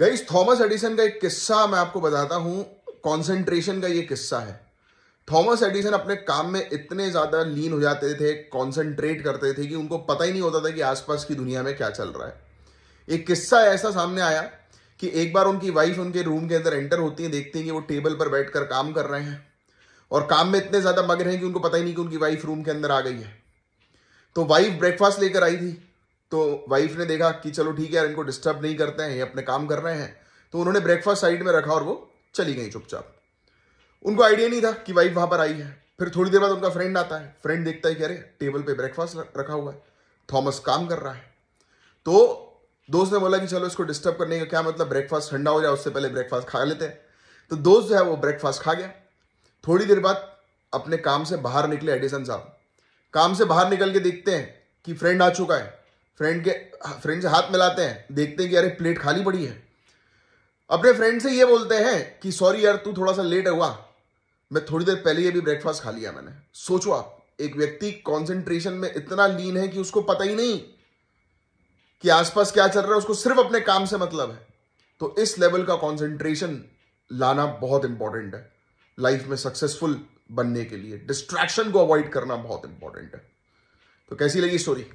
गईस Thomas Edison का एक किस्सा मैं आपको बताता हूँ कॉन्सेंट्रेशन का ये किस्सा है थॉमस एडिसन अपने काम में इतने ज़्यादा लीन हो जाते थे कॉन्सेंट्रेट करते थे कि उनको पता ही नहीं होता था कि आसपास की दुनिया में क्या चल रहा है एक किस्सा ऐसा सामने आया कि एक बार उनकी वाइफ उनके रूम के अंदर एंटर होती है देखती है कि वो टेबल पर बैठकर काम कर रहे हैं और काम में इतने ज़्यादा मगन हैं कि उनको पता ही नहीं कि उनकी वाइफ रूम के अंदर आ गई है तो वाइफ ब्रेकफास्ट लेकर आई थी तो वाइफ ने देखा कि चलो ठीक है यार इनको डिस्टर्ब नहीं करते हैं ये अपने काम कर रहे हैं तो उन्होंने ब्रेकफास्ट साइड में रखा और वो चली गई चुपचाप उनको आइडिया नहीं था कि वाइफ वहां पर आई है फिर थोड़ी देर बाद उनका फ्रेंड आता है फ्रेंड देखता है कि अरे टेबल पे ब्रेकफास्ट रखा हुआ है थॉमस काम कर रहा है तो दोस्त ने बोला कि चलो इसको डिस्टर्ब करने का क्या मतलब ब्रेकफास्ट ठंडा हो जाए उससे पहले ब्रेकफास्ट खा लेते हैं तो दोस्त जो है वो ब्रेकफास्ट खा गया थोड़ी देर बाद अपने काम से बाहर निकले एडिसन साहब काम से बाहर निकल के देखते हैं कि फ्रेंड आ चुका है फ्रेंड के फ्रेंड से हाथ मिलाते हैं देखते हैं कि अरे प्लेट खाली पड़ी है अपने फ्रेंड से ये बोलते हैं कि सॉरी यार तू थोड़ा सा लेट हुआ मैं थोड़ी देर पहले ये भी ब्रेकफास्ट खा लिया मैंने सोचो आप एक व्यक्ति कॉन्सेंट्रेशन में इतना लीन है कि उसको पता ही नहीं कि आसपास क्या चल रहा है उसको सिर्फ अपने काम से मतलब है तो इस लेवल का कॉन्सेंट्रेशन लाना बहुत इंपॉर्टेंट है लाइफ में सक्सेसफुल बनने के लिए डिस्ट्रैक्शन को अवॉइड करना बहुत इंपॉर्टेंट है तो कैसी लगी स्टोरी